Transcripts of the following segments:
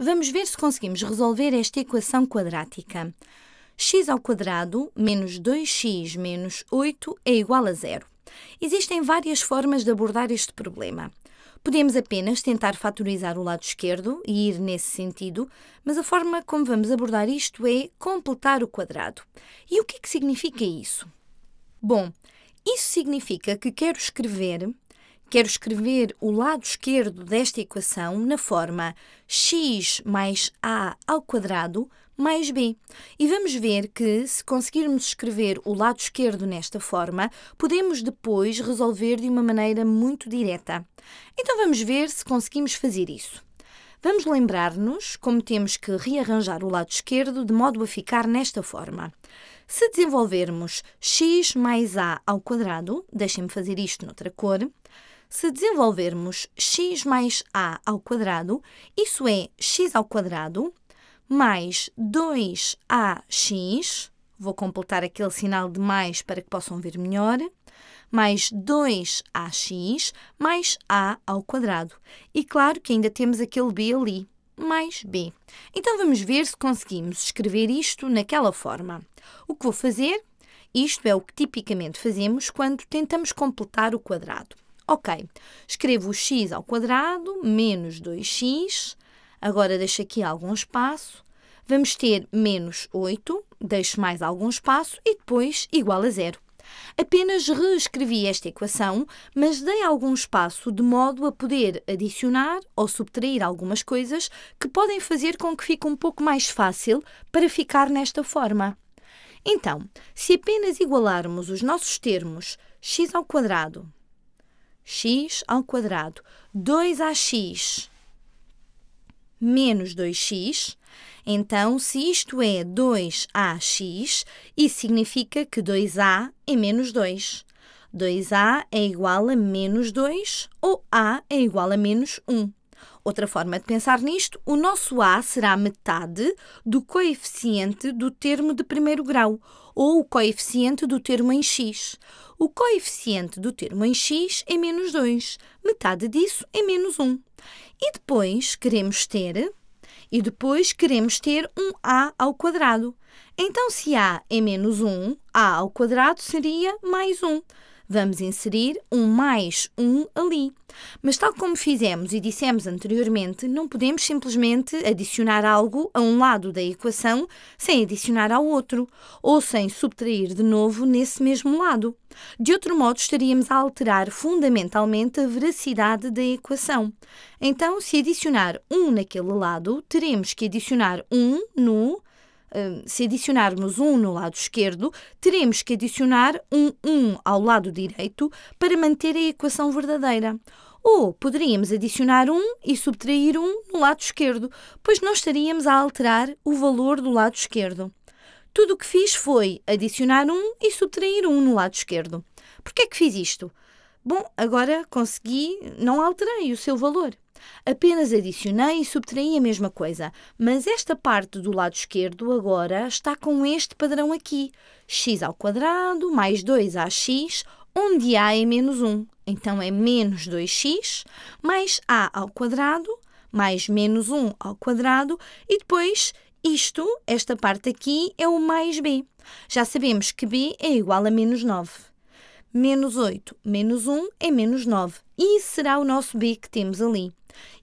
Vamos ver se conseguimos resolver esta equação quadrática. x ao quadrado menos 2x menos 8 é igual a zero. Existem várias formas de abordar este problema. Podemos apenas tentar fatorizar o lado esquerdo e ir nesse sentido, mas a forma como vamos abordar isto é completar o quadrado. E o que é que significa isso? Bom, isso significa que quero escrever Quero escrever o lado esquerdo desta equação na forma x mais a ao quadrado mais b. E vamos ver que, se conseguirmos escrever o lado esquerdo nesta forma, podemos depois resolver de uma maneira muito direta. Então vamos ver se conseguimos fazer isso. Vamos lembrar-nos como temos que rearranjar o lado esquerdo de modo a ficar nesta forma. Se desenvolvermos x mais a ao quadrado, deixem-me fazer isto noutra cor, se desenvolvermos x mais a ao quadrado, isso é x ao quadrado mais 2ax, vou completar aquele sinal de mais para que possam ver melhor, mais 2ax mais a ao quadrado. E claro que ainda temos aquele b ali, mais b. Então vamos ver se conseguimos escrever isto naquela forma. O que vou fazer? Isto é o que tipicamente fazemos quando tentamos completar o quadrado. Ok, escrevo o x ao quadrado menos 2x, agora deixo aqui algum espaço, vamos ter menos 8, deixo mais algum espaço e depois igual a zero. Apenas reescrevi esta equação, mas dei algum espaço de modo a poder adicionar ou subtrair algumas coisas que podem fazer com que fique um pouco mais fácil para ficar nesta forma. Então, se apenas igualarmos os nossos termos x ao quadrado x ao quadrado. 2ax menos 2x. Então, se isto é 2ax, isso significa que 2a é menos 2. 2a é igual a menos 2 ou a é igual a menos 1. Outra forma de pensar nisto, o nosso a será metade do coeficiente do termo de primeiro grau, ou o coeficiente do termo em x. O coeficiente do termo em x é menos 2, metade disso é menos 1. E depois queremos ter e depois queremos ter um a ao quadrado. Então, se a é menos 1, a ao quadrado seria mais 1. Vamos inserir um mais um ali. Mas, tal como fizemos e dissemos anteriormente, não podemos simplesmente adicionar algo a um lado da equação sem adicionar ao outro, ou sem subtrair de novo nesse mesmo lado. De outro modo, estaríamos a alterar fundamentalmente a veracidade da equação. Então, se adicionar 1 um naquele lado, teremos que adicionar 1 um no Hum, se adicionarmos um no lado esquerdo, teremos que adicionar um 1 ao lado direito para manter a equação verdadeira. Ou poderíamos adicionar um e subtrair um no lado esquerdo, pois não estaríamos a alterar o valor do lado esquerdo. Tudo o que fiz foi adicionar um e subtrair um no lado esquerdo. Por que é que fiz isto? Bom, agora consegui, não alterei o seu valor. Apenas adicionei e subtraí a mesma coisa, mas esta parte do lado esquerdo agora está com este padrão aqui: x ao quadrado mais 2ax, onde a é menos 1. Então é menos 2x mais a ao quadrado mais menos 1 ao quadrado e depois isto, esta parte aqui, é o mais b. Já sabemos que b é igual a menos 9. Menos 8 menos 1 é menos 9. E será o nosso b que temos ali.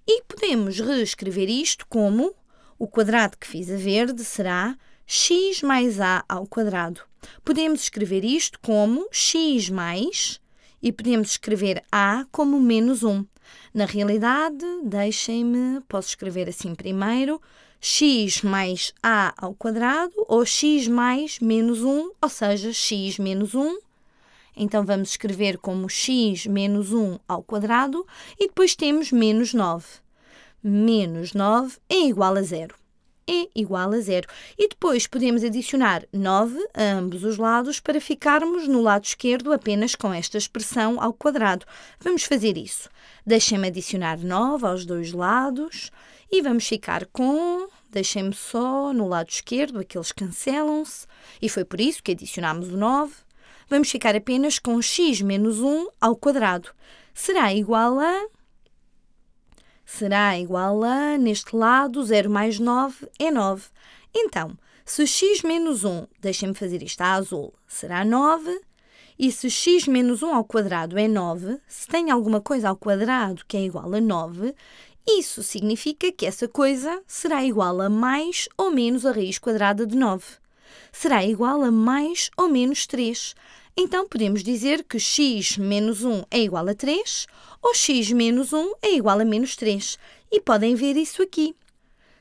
E podemos reescrever isto como o quadrado que fiz a verde será x mais a ao quadrado. Podemos escrever isto como x mais e podemos escrever a como menos 1. Na realidade, deixem-me, posso escrever assim primeiro, x mais a ao quadrado ou x mais menos 1, ou seja, x menos 1 então vamos escrever como x menos 1 ao quadrado e depois temos menos 9. Menos 9 é igual a zero é igual a zero. E depois podemos adicionar 9 a ambos os lados para ficarmos no lado esquerdo apenas com esta expressão ao quadrado. Vamos fazer isso. Deixem-me adicionar 9 aos dois lados e vamos ficar com... Deixem-me só no lado esquerdo, aqueles cancelam-se. E foi por isso que adicionámos o 9 vamos ficar apenas com x menos 1 ao quadrado. Será igual a... Será igual a, neste lado, 0 mais 9 é 9. Então, se x menos 1, deixem-me fazer isto a azul, será 9. E se x menos 1 ao quadrado é 9, se tem alguma coisa ao quadrado que é igual a 9, isso significa que essa coisa será igual a mais ou menos a raiz quadrada de 9 será igual a mais ou menos 3. Então podemos dizer que x menos 1 é igual a 3 ou x menos 1 é igual a menos 3. E podem ver isso aqui.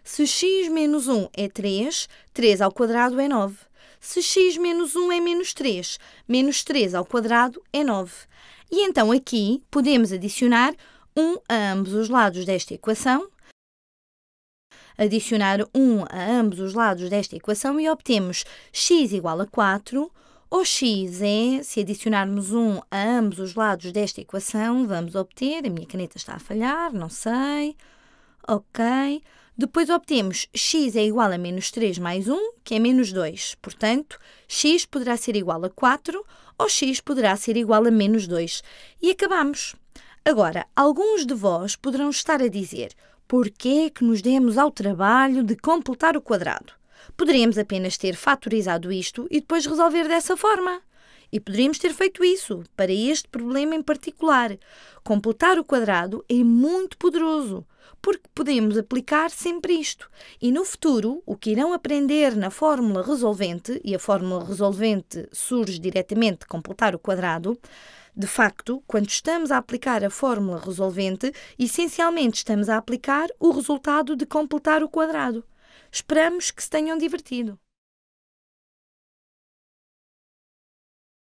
Se x menos 1 é 3, 3 ao quadrado é 9. Se x menos 1 é menos 3, menos 3 ao quadrado é 9. E então aqui podemos adicionar 1 a ambos os lados desta equação, adicionar 1 a ambos os lados desta equação e obtemos x igual a 4, ou x é, se adicionarmos 1 a ambos os lados desta equação, vamos obter, a minha caneta está a falhar, não sei, ok. Depois obtemos x é igual a menos 3 mais 1, que é menos 2. Portanto, x poderá ser igual a 4 ou x poderá ser igual a menos 2. E acabamos. Agora, alguns de vós poderão estar a dizer porquê é que nos demos ao trabalho de completar o quadrado? Poderíamos apenas ter fatorizado isto e depois resolver dessa forma. E poderíamos ter feito isso para este problema em particular. Completar o quadrado é muito poderoso, porque podemos aplicar sempre isto. E no futuro, o que irão aprender na fórmula resolvente, e a fórmula resolvente surge diretamente de completar o quadrado, de facto, quando estamos a aplicar a fórmula resolvente, essencialmente estamos a aplicar o resultado de completar o quadrado. Esperamos que se tenham divertido.